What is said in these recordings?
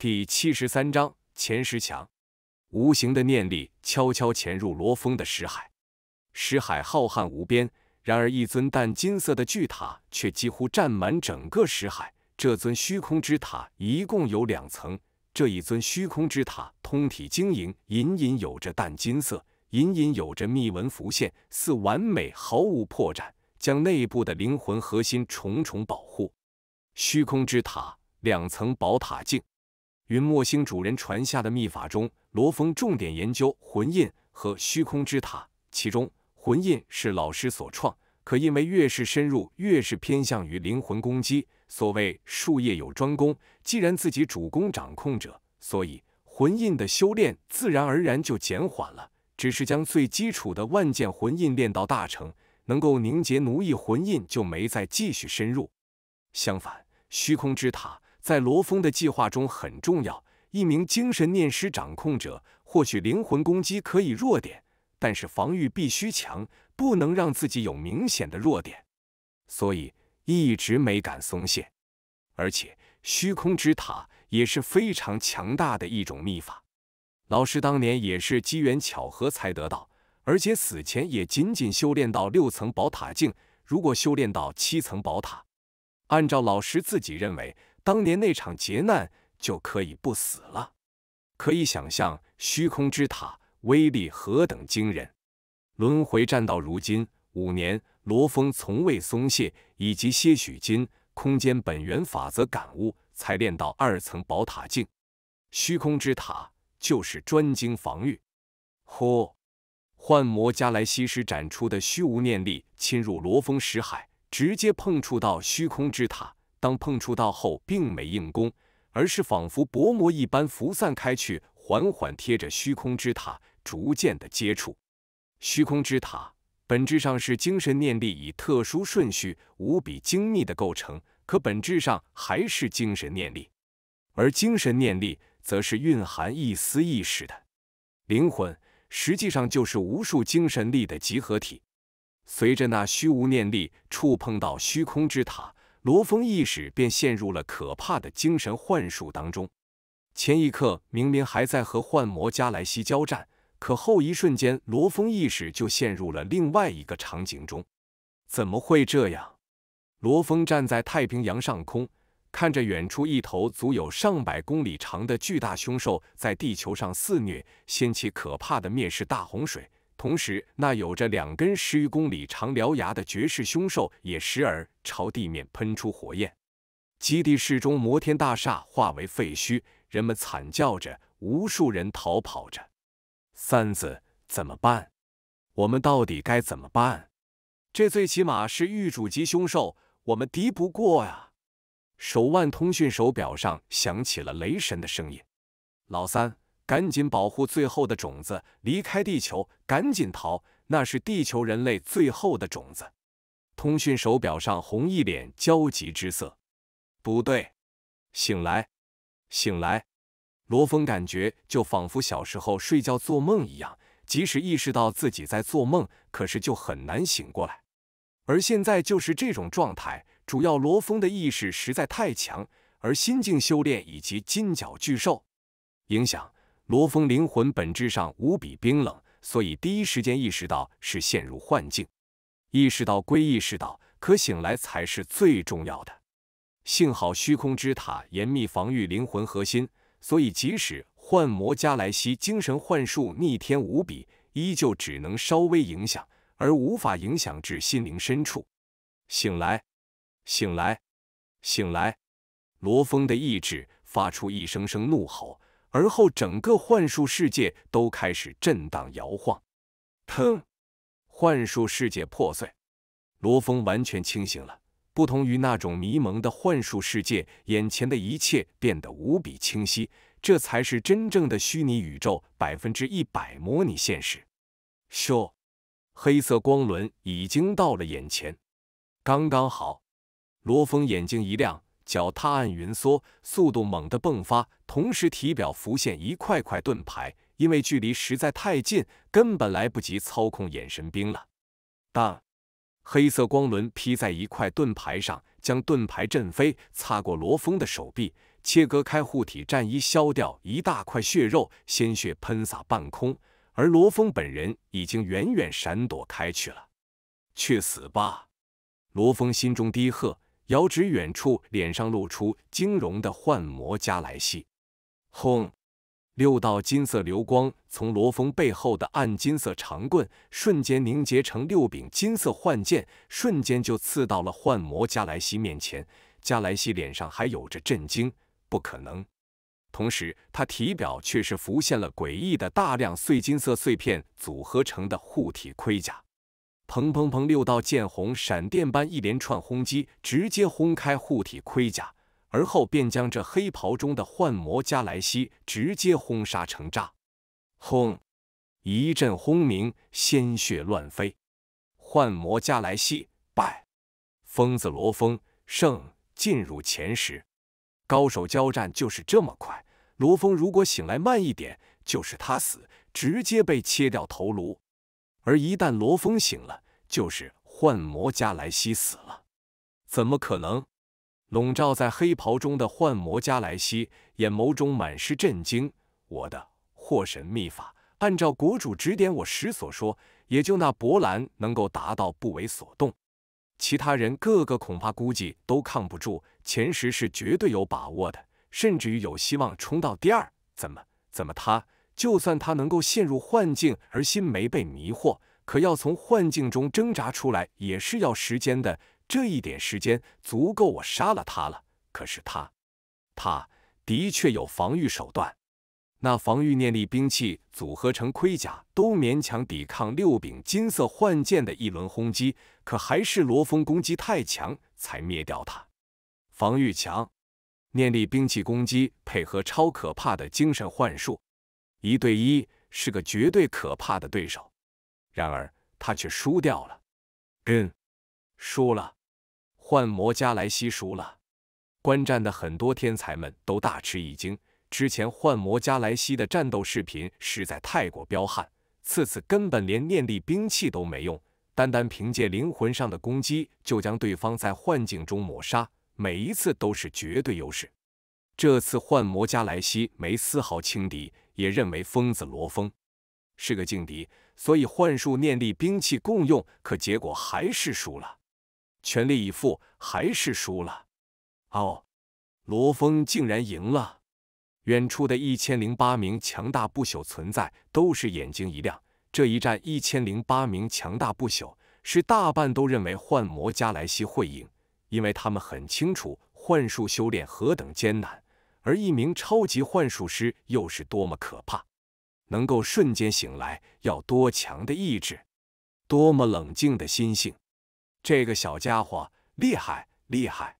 第七十三章前十强。无形的念力悄悄潜入罗峰的识海，识海浩瀚无边，然而一尊淡金色的巨塔却几乎占满整个识海。这尊虚空之塔一共有两层，这一尊虚空之塔通体晶莹，隐隐有着淡金色，隐隐有着密文浮现，似完美毫无破绽，将内部的灵魂核心重重保护。虚空之塔，两层宝塔镜。云墨星主人传下的秘法中，罗峰重点研究魂印和虚空之塔。其中，魂印是老师所创，可因为越是深入，越是偏向于灵魂攻击。所谓术业有专攻，既然自己主攻掌控者，所以魂印的修炼自然而然就减缓了。只是将最基础的万剑魂印练到大成，能够凝结奴役魂印，就没再继续深入。相反，虚空之塔。在罗峰的计划中很重要，一名精神念师掌控者，或许灵魂攻击可以弱点，但是防御必须强，不能让自己有明显的弱点，所以一直没敢松懈。而且虚空之塔也是非常强大的一种秘法，老师当年也是机缘巧合才得到，而且死前也仅仅修炼到六层宝塔境。如果修炼到七层宝塔，按照老师自己认为。当年那场劫难就可以不死了，可以想象虚空之塔威力何等惊人。轮回战到如今五年，罗峰从未松懈，以及些许金空间本源法则感悟，才练到二层宝塔境。虚空之塔就是专精防御。呼，幻魔加莱西斯展出的虚无念力侵入罗峰识海，直接碰触到虚空之塔。当碰触到后，并没硬攻，而是仿佛薄膜一般浮散开去，缓缓贴着虚空之塔，逐渐的接触。虚空之塔本质上是精神念力以特殊顺序、无比精密的构成，可本质上还是精神念力，而精神念力则是蕴含一丝意识的。灵魂实际上就是无数精神力的集合体。随着那虚无念力触碰到虚空之塔。罗峰意识便陷入了可怕的精神幻术当中。前一刻明明还在和幻魔加莱西交战，可后一瞬间，罗峰意识就陷入了另外一个场景中。怎么会这样？罗峰站在太平洋上空，看着远处一头足有上百公里长的巨大凶兽在地球上肆虐，掀起可怕的灭世大洪水。同时，那有着两根十余公里长獠牙的绝世凶兽也时而朝地面喷出火焰。基地室中摩天大厦化为废墟，人们惨叫着，无数人逃跑着。三子，怎么办？我们到底该怎么办？这最起码是御主级凶兽，我们敌不过呀！手腕通讯手表上响起了雷神的声音：“老三。”赶紧保护最后的种子，离开地球，赶紧逃！那是地球人类最后的种子。通讯手表上，红一脸焦急之色。不对，醒来，醒来！罗峰感觉就仿佛小时候睡觉做梦一样，即使意识到自己在做梦，可是就很难醒过来。而现在就是这种状态，主要罗峰的意识实在太强，而心境修炼以及金角巨兽影响。罗峰灵魂本质上无比冰冷，所以第一时间意识到是陷入幻境。意识到归意识到，可醒来才是最重要的。幸好虚空之塔严密防御灵魂核心，所以即使幻魔加莱西精神幻术逆天无比，依旧只能稍微影响，而无法影响至心灵深处。醒来，醒来，醒来！罗峰的意志发出一声声怒吼。而后，整个幻术世界都开始震荡摇晃。砰！幻术世界破碎，罗峰完全清醒了。不同于那种迷蒙的幻术世界，眼前的一切变得无比清晰。这才是真正的虚拟宇宙，百分之一百模拟现实。咻！黑色光轮已经到了眼前，刚刚好。罗峰眼睛一亮。脚踏暗云梭，速度猛地迸发，同时体表浮现一块块盾牌。因为距离实在太近，根本来不及操控眼神兵了。当，黑色光轮劈在一块盾牌上，将盾牌震飞，擦过罗峰的手臂，切割开护体战衣，削掉一大块血肉，鲜血喷洒半空。而罗峰本人已经远远闪躲开去了。“去死吧！”罗峰心中低喝。遥指远处，脸上露出惊容的幻魔加莱西，轰！六道金色流光从罗峰背后的暗金色长棍瞬间凝结成六柄金色幻剑，瞬间就刺到了幻魔加莱西面前。加莱西脸上还有着震惊，不可能！同时，他体表却是浮现了诡异的大量碎金色碎片组合成的护体盔甲。砰砰砰！六道剑虹，闪电般一连串轰击，直接轰开护体盔甲，而后便将这黑袍中的幻魔加莱西直接轰杀成渣。轰！一阵轰鸣，鲜血乱飞。幻魔加莱西败。疯子罗峰胜，进入前十。高手交战就是这么快。罗峰如果醒来慢一点，就是他死，直接被切掉头颅。而一旦罗峰醒了，就是幻魔加莱西死了，怎么可能？笼罩在黑袍中的幻魔加莱西眼眸中满是震惊。我的祸神秘法，按照国主指点我时所说，也就那博兰能够达到不为所动，其他人个个恐怕估计都抗不住。前十是绝对有把握的，甚至于有希望冲到第二。怎么？怎么他？就算他能够陷入幻境而心没被迷惑，可要从幻境中挣扎出来也是要时间的。这一点时间足够我杀了他了。可是他，他的确有防御手段，那防御念力兵器组合成盔甲都勉强抵抗六柄金色幻剑的一轮轰击，可还是罗峰攻击太强才灭掉他。防御强，念力兵器攻击配合超可怕的精神幻术。一对一是个绝对可怕的对手，然而他却输掉了。跟输了，幻魔加莱西输了。观战的很多天才们都大吃一惊。之前幻魔加莱西的战斗视频实在太过彪悍，次次根本连念力兵器都没用，单单凭借灵魂上的攻击就将对方在幻境中抹杀，每一次都是绝对优势。这次幻魔加莱西没丝毫轻敌。也认为疯子罗峰是个劲敌，所以幻术、念力、兵器共用，可结果还是输了。全力以赴还是输了。哦，罗峰竟然赢了！远处的一千零八名强大不朽存在都是眼睛一亮。这一战，一千零八名强大不朽是大半都认为幻魔加莱西会赢，因为他们很清楚幻术修炼何等艰难。而一名超级幻术师又是多么可怕！能够瞬间醒来，要多强的意志，多么冷静的心性！这个小家伙厉害，厉害！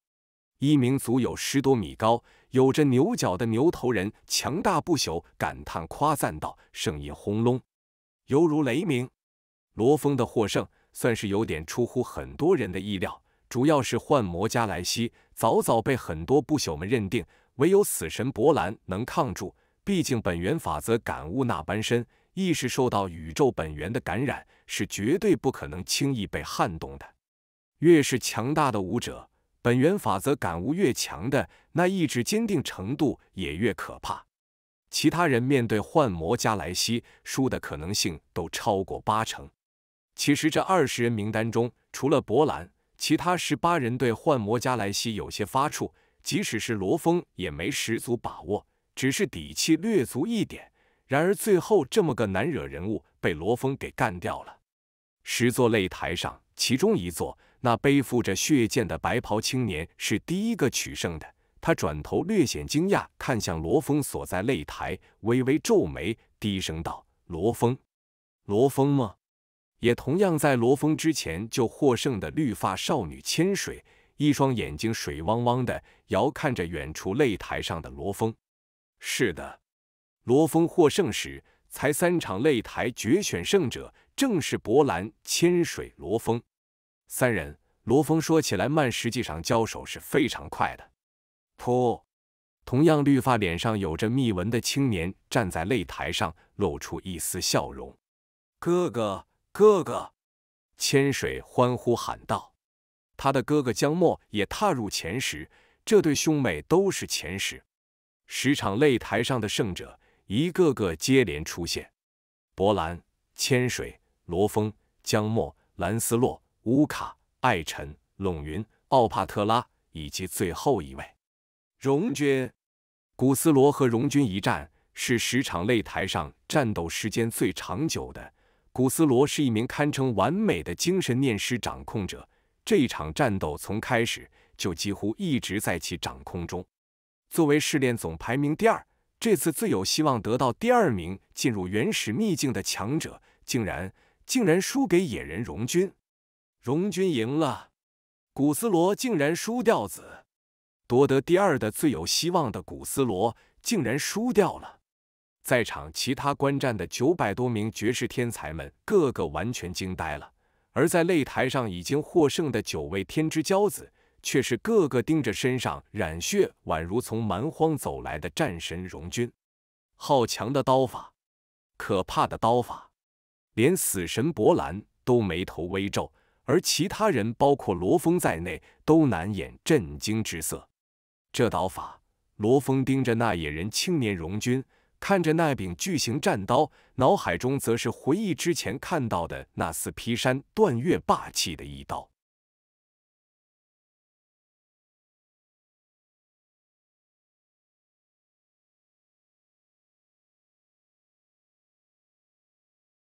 一名足有十多米高、有着牛角的牛头人强大不朽感叹夸赞道，声音轰隆，犹如雷鸣。罗峰的获胜算是有点出乎很多人的意料，主要是幻魔加莱西早早被很多不朽们认定。唯有死神博兰能抗住，毕竟本源法则感悟那般深，意识受到宇宙本源的感染，是绝对不可能轻易被撼动的。越是强大的武者，本源法则感悟越强的，那意志坚定程度也越可怕。其他人面对幻魔加莱西，输的可能性都超过八成。其实这二十人名单中，除了博兰，其他十八人对幻魔加莱西有些发怵。即使是罗峰也没十足把握，只是底气略足一点。然而最后这么个难惹人物被罗峰给干掉了。十座擂台上，其中一座那背负着血剑的白袍青年是第一个取胜的。他转头略显惊讶看向罗峰所在擂台，微微皱眉，低声道：“罗峰，罗峰吗？”也同样在罗峰之前就获胜的绿发少女千水。一双眼睛水汪汪的，遥看着远处擂台上的罗峰。是的，罗峰获胜时，才三场擂台决选胜者，正是博兰、千水、罗峰三人。罗峰说起来慢，实际上交手是非常快的。噗！同样绿发、脸上有着密纹的青年站在擂台上，露出一丝笑容。“哥哥，哥哥！”千水欢呼喊道。他的哥哥江墨也踏入前十，这对兄妹都是前十。十场擂台上的胜者一个个接连出现：博兰、千水、罗峰、江墨、兰斯洛、乌卡、艾辰、陇云、奥帕特拉，以及最后一位荣军。古斯罗和荣军一战是十场擂台上战斗时间最长久的。古斯罗是一名堪称完美的精神念师掌控者。这一场战斗从开始就几乎一直在其掌控中。作为试炼总排名第二，这次最有希望得到第二名进入原始秘境的强者，竟然竟然输给野人荣军，荣军赢了。古斯罗竟然输掉子，夺得第二的最有希望的古斯罗竟然输掉了。在场其他观战的九百多名绝世天才们，个个完全惊呆了。而在擂台上已经获胜的九位天之骄子，却是个个盯着身上染血，宛如从蛮荒走来的战神荣军。好强的刀法，可怕的刀法，连死神博兰都眉头微皱，而其他人，包括罗峰在内，都难掩震惊之色。这刀法，罗峰盯着那野人青年荣军。看着那柄巨型战刀，脑海中则是回忆之前看到的那四劈山断岳霸气的一刀。